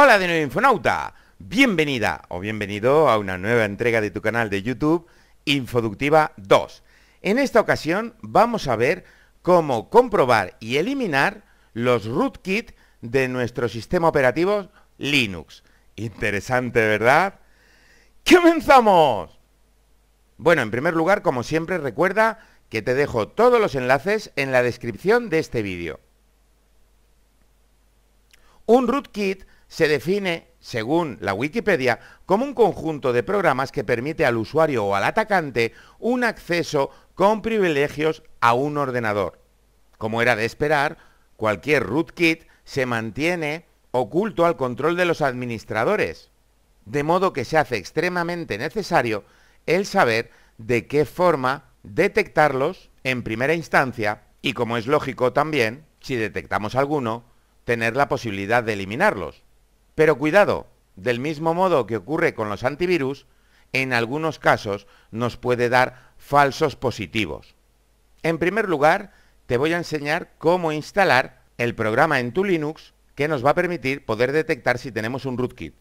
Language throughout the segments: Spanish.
Hola de nuevo Infonauta, bienvenida o bienvenido a una nueva entrega de tu canal de YouTube Infoductiva 2. En esta ocasión vamos a ver cómo comprobar y eliminar los rootkits de nuestro sistema operativo Linux. Interesante, ¿verdad? ¡Comenzamos! Bueno, en primer lugar, como siempre, recuerda que te dejo todos los enlaces en la descripción de este vídeo. Un rootkit se define, según la Wikipedia, como un conjunto de programas que permite al usuario o al atacante un acceso con privilegios a un ordenador. Como era de esperar, cualquier rootkit se mantiene oculto al control de los administradores, de modo que se hace extremadamente necesario el saber de qué forma detectarlos en primera instancia y como es lógico también, si detectamos alguno, tener la posibilidad de eliminarlos. Pero cuidado, del mismo modo que ocurre con los antivirus, en algunos casos nos puede dar falsos positivos. En primer lugar, te voy a enseñar cómo instalar el programa en tu Linux que nos va a permitir poder detectar si tenemos un rootkit.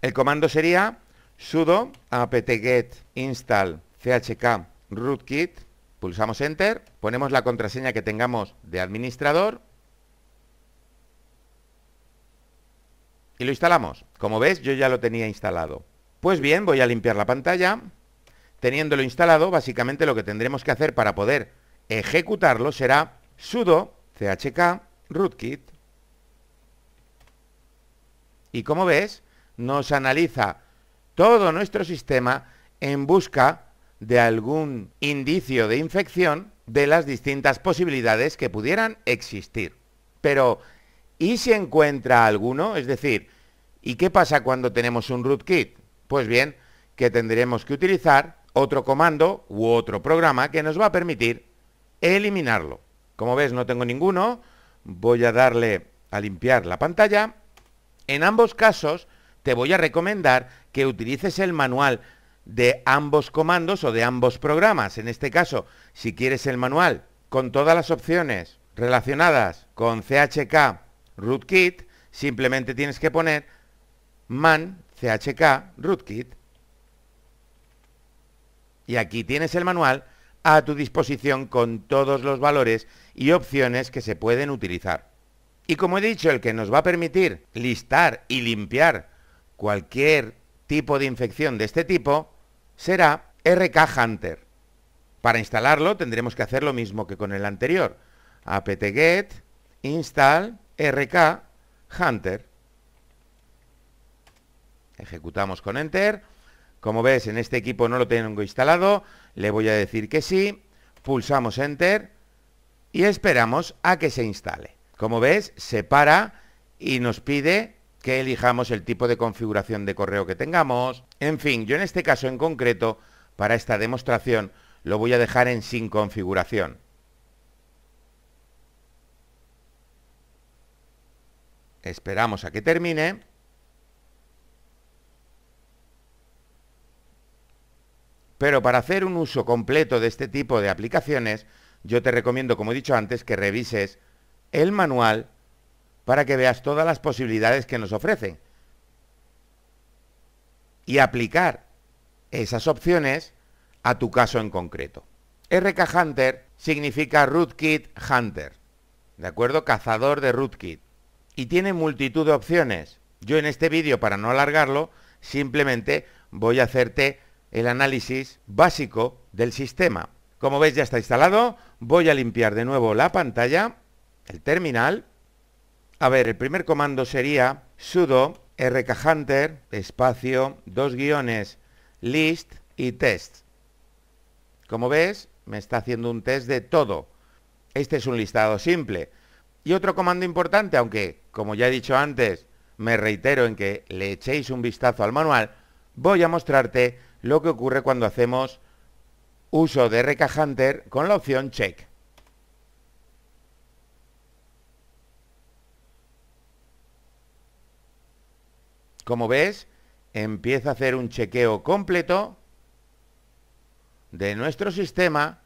El comando sería sudo apt-get install chk rootkit, pulsamos enter, ponemos la contraseña que tengamos de administrador y lo instalamos. Como ves, yo ya lo tenía instalado. Pues bien, voy a limpiar la pantalla. Teniéndolo instalado, básicamente lo que tendremos que hacer para poder ejecutarlo será sudo chk rootkit. Y como ves, nos analiza todo nuestro sistema en busca de algún indicio de infección de las distintas posibilidades que pudieran existir. Pero y si encuentra alguno, es decir, ¿y qué pasa cuando tenemos un rootkit? Pues bien, que tendremos que utilizar otro comando u otro programa que nos va a permitir eliminarlo. Como ves, no tengo ninguno. Voy a darle a limpiar la pantalla. En ambos casos, te voy a recomendar que utilices el manual de ambos comandos o de ambos programas. En este caso, si quieres el manual con todas las opciones relacionadas con CHK rootkit, simplemente tienes que poner man chk rootkit. Y aquí tienes el manual a tu disposición con todos los valores y opciones que se pueden utilizar. Y como he dicho, el que nos va a permitir listar y limpiar cualquier tipo de infección de este tipo será RK Hunter. Para instalarlo tendremos que hacer lo mismo que con el anterior. apt-get install RK Hunter. Ejecutamos con Enter. Como ves, en este equipo no lo tengo instalado. Le voy a decir que sí. Pulsamos Enter y esperamos a que se instale. Como ves, se para y nos pide que elijamos el tipo de configuración de correo que tengamos. En fin, yo en este caso en concreto, para esta demostración, lo voy a dejar en sin configuración. Esperamos a que termine. Pero para hacer un uso completo de este tipo de aplicaciones, yo te recomiendo, como he dicho antes, que revises el manual para que veas todas las posibilidades que nos ofrecen. Y aplicar esas opciones a tu caso en concreto. RK Hunter significa Rootkit Hunter, ¿de acuerdo? Cazador de Rootkit y tiene multitud de opciones. Yo en este vídeo, para no alargarlo, simplemente voy a hacerte el análisis básico del sistema. Como ves ya está instalado, voy a limpiar de nuevo la pantalla, el terminal. A ver, el primer comando sería sudo rkhunter espacio, dos guiones, list y test. Como ves, me está haciendo un test de todo. Este es un listado simple. Y otro comando importante, aunque como ya he dicho antes, me reitero en que le echéis un vistazo al manual, voy a mostrarte lo que ocurre cuando hacemos uso de Reca Hunter con la opción Check. Como ves, empieza a hacer un chequeo completo de nuestro sistema,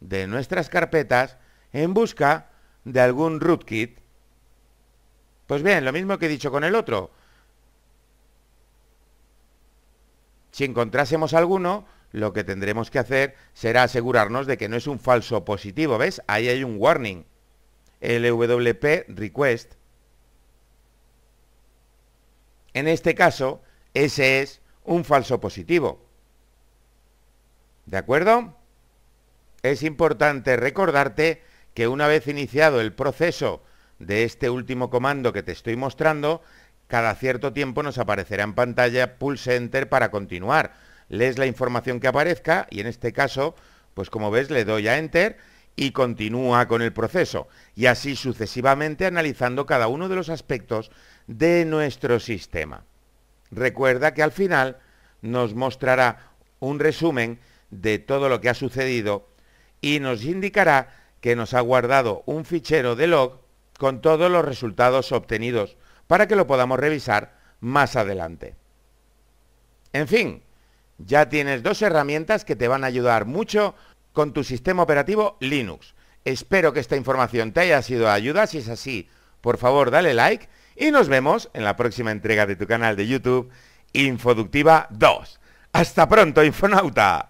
de nuestras carpetas, en busca de algún rootkit. Pues bien, lo mismo que he dicho con el otro. Si encontrásemos alguno, lo que tendremos que hacer será asegurarnos de que no es un falso positivo. ¿Ves? Ahí hay un warning. LWP request. En este caso, ese es un falso positivo. ¿De acuerdo? Es importante recordarte que una vez iniciado el proceso de este último comando que te estoy mostrando, cada cierto tiempo nos aparecerá en pantalla Pulse Enter para continuar. Lees la información que aparezca y en este caso, pues como ves, le doy a Enter y continúa con el proceso. Y así sucesivamente analizando cada uno de los aspectos de nuestro sistema. Recuerda que al final nos mostrará un resumen de todo lo que ha sucedido y nos indicará que nos ha guardado un fichero de log con todos los resultados obtenidos para que lo podamos revisar más adelante. En fin, ya tienes dos herramientas que te van a ayudar mucho con tu sistema operativo Linux. Espero que esta información te haya sido de ayuda. Si es así, por favor dale like y nos vemos en la próxima entrega de tu canal de YouTube Infoductiva 2. Hasta pronto, Infonauta.